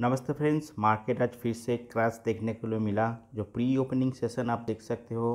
नमस्ते friends market आज फिर से क्रैश देखने के लिए मिला जो प्री ओपनिंग सेशन आप देख सकते हो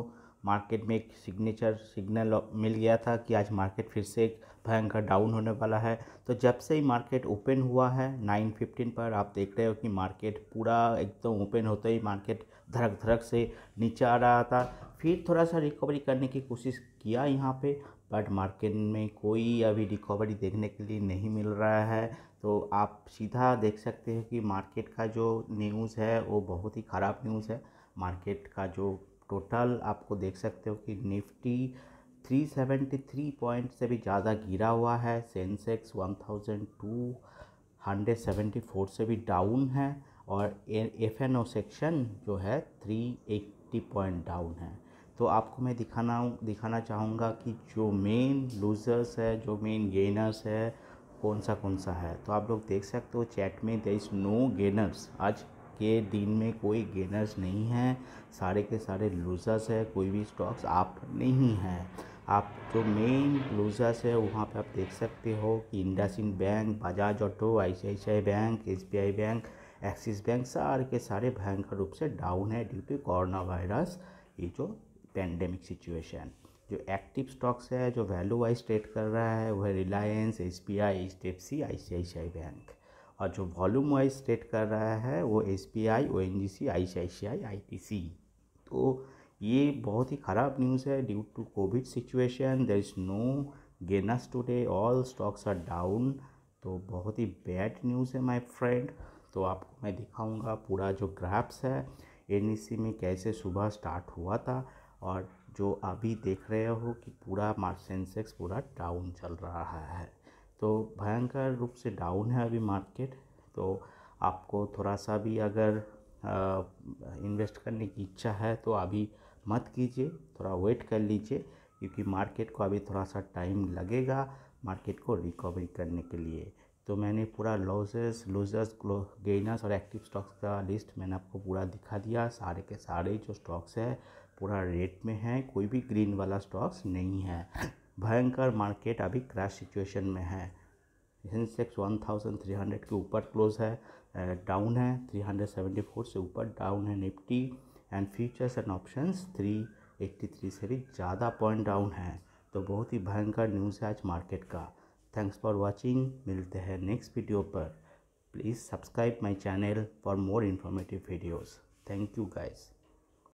मार्केट में एक सिग्नेचर सिग्नल मिल गया था कि आज मार्केट फिर से एक भयंकर डाउन होने वाला है तो जब से ही मार्केट ओपन हुआ है 915 पर आप देख रहे हो कि मार्केट पूरा एकदम ओपन होते ही मार्केट धड़क धड़क से नीचे आ रहा था फिर थोड़ा सा रिकवरी करने की कोशिश किया यहाँ पे बट मार्केट में कोई अभी रिकवरी देखने के लिए नहीं मिल रहा है तो आप सीधा देख सकते हो कि मार्केट का जो न्यूज़ है वो बहुत ही ख़राब न्यूज़ है मार्केट का जो टोटल आपको देख सकते हो कि निफ्टी 373 पॉइंट से भी ज़्यादा गिरा हुआ है सेंसेक्स 1274 से भी डाउन है और एफ सेक्शन जो है 380 पॉइंट डाउन है तो आपको मैं दिखाना दिखाना चाहूँगा कि जो मेन लूज़र्स है जो मेन गेनर्स है कौन सा कौन सा है तो आप लोग देख सकते हो चैट में देर इज़ नो गेनर्स आज के दिन में कोई गेनर्स नहीं है सारे के सारे लूज़र्स है कोई भी स्टॉक्स आप नहीं है आप जो मेन लूज़र्स है वहाँ पे आप देख सकते हो कि इंड bank Bajaj auto I bank yes bank axis bank सारे के सारे भयंकर रूप से डाउन है ड्यू टू कोरोना वायरस ये जो पेंडेमिक सिचुएशन जो एक्टिव स्टॉक्स है जो वैल्यू वाइज ट्रेड कर रहा है वह Reliance S B I H D F C I C I C I bank और जो वॉल्यूम वाइज ट्रेड कर रहा है वो S B I O N G C I C I C I I T C तो ये बहुत ही ख़राब न्यूज़ है due to covid situation there is no गेनस today all stocks are down तो बहुत ही बैड न्यूज़ है माई फ्रेंड तो आपको मैं दिखाऊंगा पूरा जो ग्राफ्स है एन e में कैसे सुबह स्टार्ट हुआ था और जो अभी देख रहे हो कि पूरा सेंसेक्स पूरा डाउन चल रहा है तो भयंकर रूप से डाउन है अभी मार्केट तो आपको थोड़ा सा भी अगर आ, इन्वेस्ट करने की इच्छा है तो अभी मत कीजिए थोड़ा वेट कर लीजिए क्योंकि मार्केट को अभी थोड़ा सा टाइम लगेगा मार्केट को रिकवरी करने के लिए तो मैंने पूरा लॉसेस लूजर्स गेनर्स और एक्टिव स्टॉक्स का लिस्ट मैंने आपको पूरा दिखा दिया सारे के सारे जो स्टॉक्स है पूरा रेट में है कोई भी ग्रीन वाला स्टॉक्स नहीं है भयंकर मार्केट अभी क्रैश सिचुएशन में है सेंसेक्स 1300 के ऊपर क्लोज है डाउन है 374 से ऊपर डाउन है Nifty and futures and options 383 से भी ज़्यादा पॉइंट डाउन है तो बहुत ही भयंकर न्यूज़ है आज मार्केट का थैंक्स फॉर वॉचिंग मिलते हैं नेक्स्ट वीडियो पर please subscribe my channel for more informative videos thank you guys